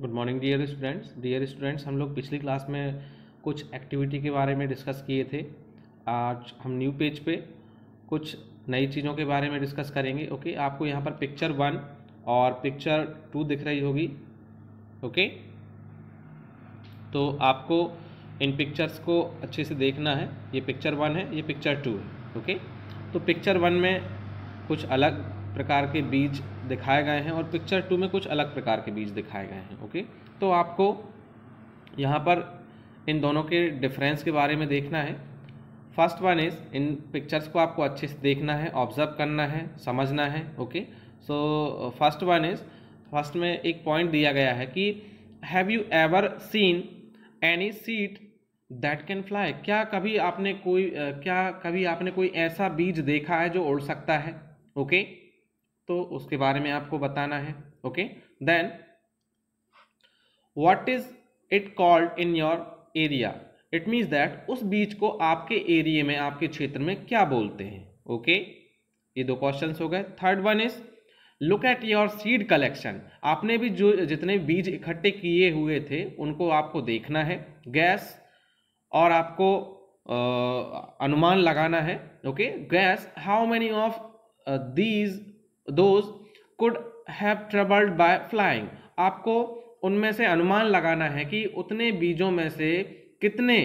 Good morning dear students dear students हम लोग पिछली क्लास में कुछ एक्टिविटी के बारे में डिस्कस किए थे आज हम न्यू पेज पे कुछ नई चीज़ों के बारे में डिस्कस करेंगे ओके okay? आपको यहाँ पर पिक्चर वन और पिक्चर टू दिख रही होगी ओके okay? तो आपको इन पिक्चर्स को अच्छे से देखना है ये पिक्चर वन है ये पिक्चर टू है ओके okay? तो पिक्चर वन में कुछ अलग प्रकार के बीज दिखाए गए हैं और पिक्चर टू में कुछ अलग प्रकार के बीज दिखाए गए हैं ओके तो आपको यहाँ पर इन दोनों के डिफरेंस के बारे में देखना है फर्स्ट वन इज़ इन पिक्चर्स को आपको अच्छे से देखना है ऑब्जर्व करना है समझना है okay so first one is first में एक पॉइंट दिया गया है कि have you ever seen any seed that can fly क्या कभी आपने कोई क्या कभी आपने कोई ऐसा बीज देखा है जो उड़ सकता है ओके okay? तो उसके बारे में आपको बताना है okay then what is it called in your area it means that उस बीज को आपके एरिए में आपके क्षेत्र में क्या बोलते हैं ओके okay? ये दो क्वेश्चन हो गए third one is look at your seed collection आपने भी जो जितने बीज इकट्ठे किए हुए थे उनको आपको देखना है गैस और आपको आ, अनुमान लगाना है okay guess how many of these those could have troubled by flying आपको उनमें से अनुमान लगाना है कि उतने बीजों में से कितने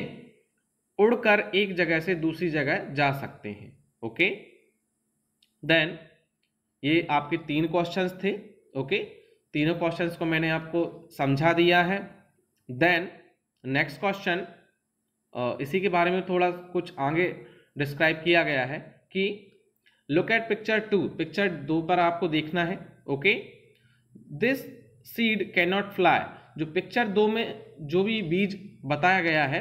उड़कर एक जगह से दूसरी जगह जा सकते हैं ओके देन ये आपके तीन क्वेश्चंस थे ओके तीनों क्वेश्चंस को मैंने आपको समझा दिया है देन नेक्स्ट क्वेश्चन इसी के बारे में थोड़ा कुछ आगे डिस्क्राइब किया गया है कि look at picture two picture दो पर आपको देखना है okay this seed can not fly जो पिक्चर दो में जो भी बीज बताया गया है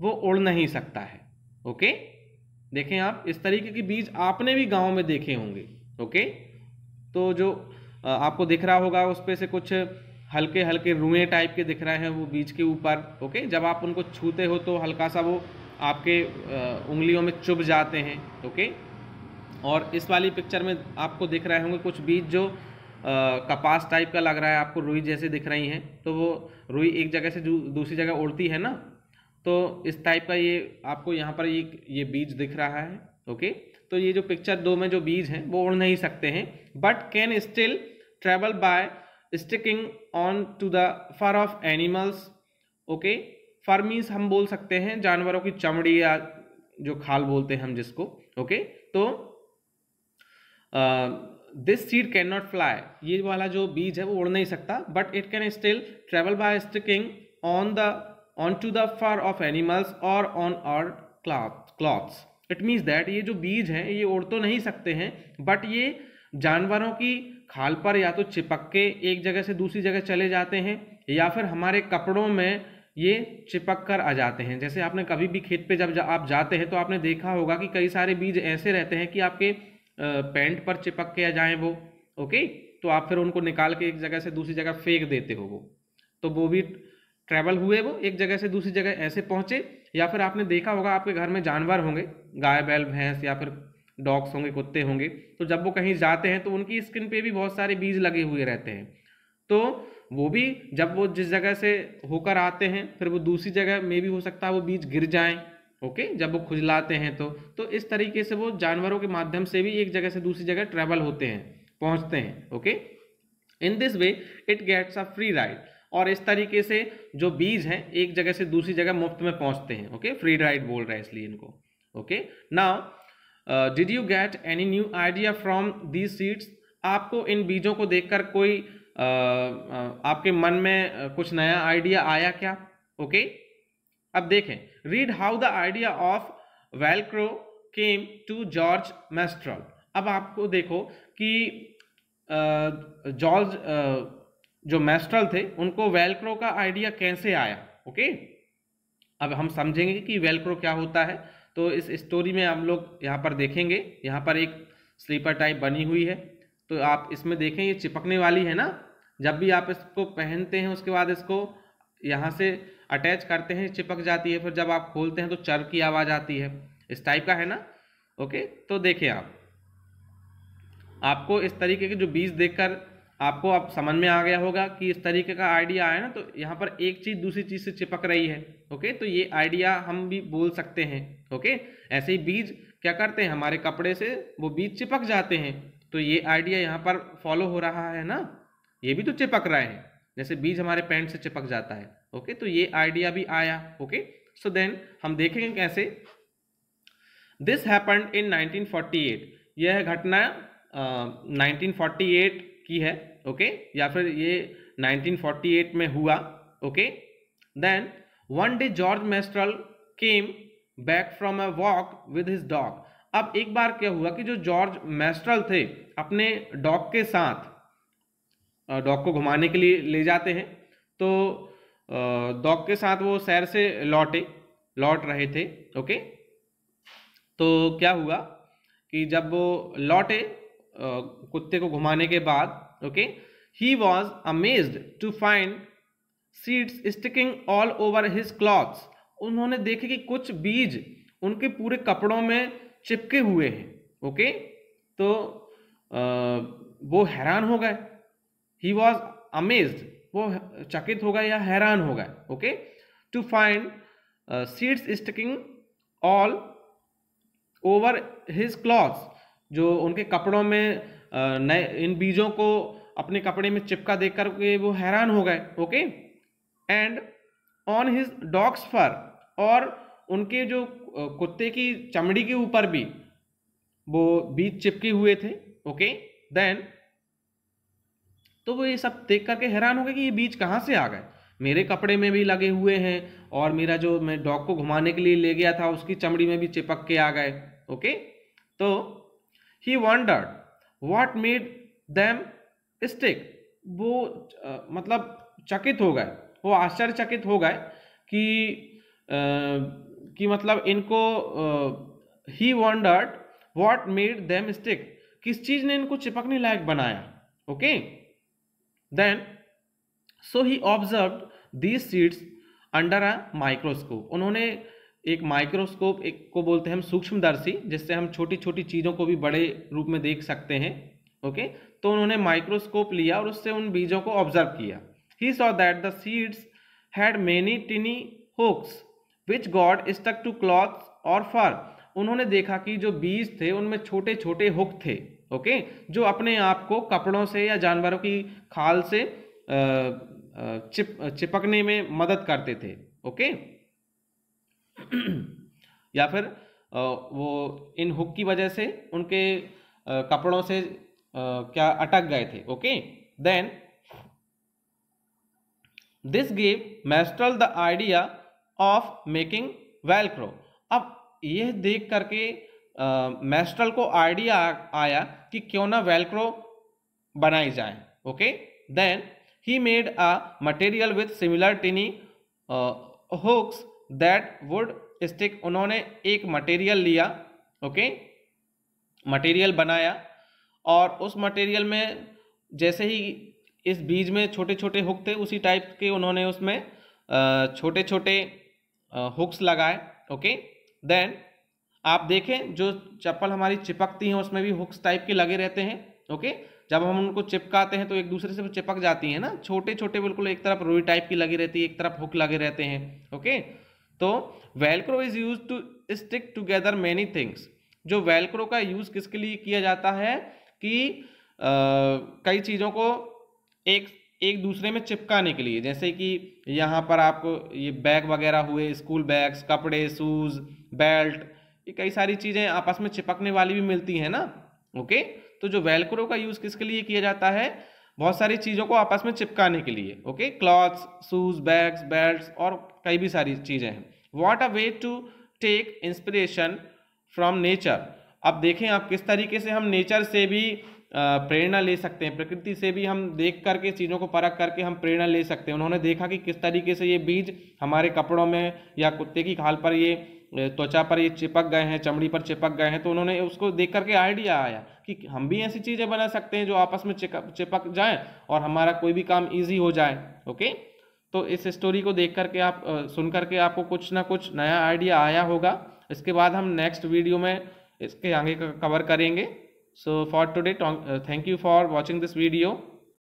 वो उड़ नहीं सकता है ओके देखें आप इस तरीके के बीज आपने भी गांव में देखे होंगे ओके तो जो आपको दिख रहा होगा उस पर से कुछ हल्के हल्के रुए टाइप के दिख रहे हैं वो बीज के ऊपर ओके जब आप उनको छूते हो तो हल्का सा वो आपके उंगलियों में चुभ जाते हैं ओके और इस वाली पिक्चर में आपको दिख रहे होंगे कुछ बीज जो आ, कपास टाइप का लग रहा है आपको रुई जैसे दिख रही हैं तो वो रुई एक जगह से दूसरी जगह उड़ती है ना तो इस टाइप का ये आपको यहाँ पर ये ये बीज दिख रहा है ओके तो ये जो पिक्चर दो में जो बीज हैं वो उड़ नहीं सकते हैं but can still travel by sticking on to the fur of animals okay fur means हम बोल सकते हैं जानवरों की चमड़ी या जो खाल बोलते हैं हम जिसको ओके okay? तो this seed can not fly ये वाला जो बीज है वो उड़ नहीं सकता but it can still travel by sticking on the on to the fur of animals और ऑन और cloth clothes it means that ये जो बीज हैं ये उड़ तो नहीं सकते हैं बट ये जानवरों की खाल पर या तो चिपक के एक जगह से दूसरी जगह चले जाते हैं या फिर हमारे कपड़ों में ये चिपक कर आ जाते हैं जैसे आपने कभी भी खेत पे जब जा, आप जाते हैं तो आपने देखा होगा कि कई सारे बीज ऐसे रहते हैं कि आपके पैंट पर चिपक के आ जाए वो ओके तो आप फिर उनको निकाल के एक जगह से दूसरी जगह फेंक देते हो वो तो वो भी ट्रैवल हुए वो एक जगह से दूसरी जगह ऐसे पहुँचे या फिर आपने देखा होगा आपके घर में जानवर होंगे गाय बैल भैंस या फिर डॉग्स होंगे कुत्ते होंगे तो जब वो कहीं जाते हैं तो उनकी स्किन पे भी बहुत सारे बीज लगे हुए रहते हैं तो वो भी जब वो जिस जगह से होकर आते हैं फिर वो दूसरी जगह में भी हो सकता है वो बीज गिर जाएँ ओके जब वो खुजलाते हैं तो तो इस तरीके से वो जानवरों के माध्यम से भी एक जगह से दूसरी जगह ट्रेवल होते हैं पहुंचते हैं okay in this way it gets a free ride और इस तरीके से जो बीज हैं एक जगह से दूसरी जगह मुफ्त में पहुंचते हैं ओके फ्री राइड बोल रहा है इसलिए इनको okay now did you get any new idea from these seeds आपको इन बीजों को देखकर कोई uh, uh, आपके मन में uh, कुछ नया आइडिया आया क्या ओके okay? अब देखें read how the idea of Velcro came to George Mestral अब आपको देखो कि जॉर्ज जो मेस्ट्रल थे उनको वेलक्रो का आइडिया कैसे आया ओके अब हम समझेंगे कि वेलक्रो क्या होता है तो इस स्टोरी में हम लोग यहाँ पर देखेंगे यहाँ पर एक स्लीपर टाइप बनी हुई है तो आप इसमें देखें ये चिपकने वाली है ना जब भी आप इसको पहनते हैं उसके बाद इसको यहाँ से अटैच करते हैं चिपक जाती है फिर जब आप खोलते हैं तो चर की आवाज़ आती है इस टाइप का है ना ओके तो देखिए आप आपको इस तरीके के जो बीज देखकर आपको आप समझ में आ गया होगा कि इस तरीके का आइडिया आया ना तो यहाँ पर एक चीज़ दूसरी चीज़ से चिपक रही है ओके तो ये आइडिया हम भी बोल सकते हैं ओके ऐसे ही बीज क्या करते हैं हमारे कपड़े से वो बीज चिपक जाते हैं तो ये आइडिया यहाँ पर फॉलो हो रहा है ना ये भी तो चिपक रहे हैं जैसे बीज हमारे पैंट से चिपक जाता है ओके तो ये आइडिया भी आया ओके सो देन हम देखेंगे कैसे दिस हैपन इन 1948 यह घटना uh, 1948 की है ओके okay? या फिर ये 1948 में हुआ okay then one day George Mestral came back from a walk with his dog अब एक बार क्या हुआ कि जो जॉर्ज मेस्ट्रल थे अपने डॉग के साथ डॉग को घुमाने के लिए ले जाते हैं तो डॉग के साथ वो सैर से लौटे लौट रहे थे ओके तो क्या हुआ कि जब वो लौटे कुत्ते को घुमाने के बाद okay he was amazed to find seeds sticking all over his clothes उन्होंने देखे कि कुछ बीज उनके पूरे कपड़ों में चिपके हुए हैं ओके तो आ, वो हैरान हो गए ही वॉज अमेज्ड वो चकित होगा या हैरान होगा okay to find seeds sticking all over his cloth जो उनके कपड़ों में uh, नए इन बीजों को अपने कपड़े में चिपका देख कर के वो हैरान हो गए okay and on his dog's fur और उनके जो uh, कुत्ते की चमड़ी के ऊपर भी वो बीज चिपके हुए थे ओके देन तो वो ये सब देख करके हैरान हो गए कि ये बीज कहाँ से आ गए मेरे कपड़े में भी लगे हुए हैं और मेरा जो मैं डॉग को घुमाने के लिए ले गया था उसकी चमड़ी में भी चिपक के आ गए ओके तो he wondered what made them stick वो आ, मतलब चकित हो गए वो आश्चर्यचकित हो गए कि आ, कि मतलब इनको he wondered what made them stick किस चीज़ ने इनको चिपकने लायक बनाया okay okay? Then so he observe these seeds under a microscope उन्होंने एक माइक्रोस्कोप एक को बोलते हैं हम सूक्ष्मदर्शी जिससे हम छोटी छोटी चीज़ों को भी बड़े रूप में देख सकते हैं ओके तो उन्होंने माइक्रोस्कोप लिया और उससे उन बीजों को ऑब्जर्व किया he saw that the seeds had many tiny hooks which got stuck to clothes और फर उन्होंने देखा कि जो बीज थे उनमें छोटे छोटे हुक थे ओके जो अपने आप को कपड़ों से या जानवरों की खाल से चिप चिपकने में मदद करते थे ओके या फिर वो इन हुक की वजह से उनके कपड़ों से क्या अटक गए थे okay then this gave Mestral the idea of making Velcro अब यह देख करके मेस्ट्रल को आइडिया आया कि क्यों ना वेलक्रो बनाई जाए okay then he made a material with similar tiny hooks that would stick उन्होंने एक मटेरियल लिया ओके मटेरियल बनाया और उस मटेरियल में जैसे ही इस बीज में छोटे छोटे हुक थे उसी टाइप के उन्होंने उसमें छोटे छोटे हुक्स लगाए ओके देन आप देखें जो चप्पल हमारी चिपकती हैं उसमें भी हुक्स टाइप के लगे रहते हैं ओके जब हम उनको चिपकाते हैं तो एक दूसरे से चिपक जाती है ना छोटे छोटे बिल्कुल एक तरफ रोई टाइप की लगी रहती है एक तरफ हुक लगे रहते हैं ओके तो Velcro is use to stick together many things जो वेलक्रो का यूज़ किसके लिए किया जाता है कि आ, कई चीज़ों को एक एक दूसरे में चिपकाने के लिए जैसे कि यहाँ पर आपको ये बैग वगैरह हुए स्कूल बैग्स कपड़े शूज़ बेल्ट ये कई सारी चीज़ें आपस में चिपकने वाली भी मिलती हैं ना ओके तो जो वेलक्रो का यूज़ किसके लिए किया जाता है बहुत सारी चीज़ों को आपस में चिपकाने के लिए okay clothes shoes bags belt और कई भी सारी चीज़ें हैं what a way to take inspiration from nature अब देखें आप किस तरीके से हम नेचर से भी प्रेरणा ले सकते हैं प्रकृति से भी हम देख करके चीज़ों को परख करके हम प्रेरणा ले सकते हैं उन्होंने देखा कि किस तरीके से ये बीज हमारे कपड़ों में या कुत्ते की खाल पर ये त्वचा पर ये चिपक गए हैं चमड़ी पर चिपक गए हैं तो उन्होंने उसको देख करके आइडिया आया कि हम भी ऐसी चीज़ें बना सकते हैं जो आपस में चिपक जाएं और हमारा कोई भी काम इजी हो जाए ओके तो इस स्टोरी को देख करके आप सुन करके आपको कुछ ना कुछ नया आइडिया आया होगा इसके बाद हम नेक्स्ट वीडियो में इसके आगे कवर करेंगे so for today thank you for watching this video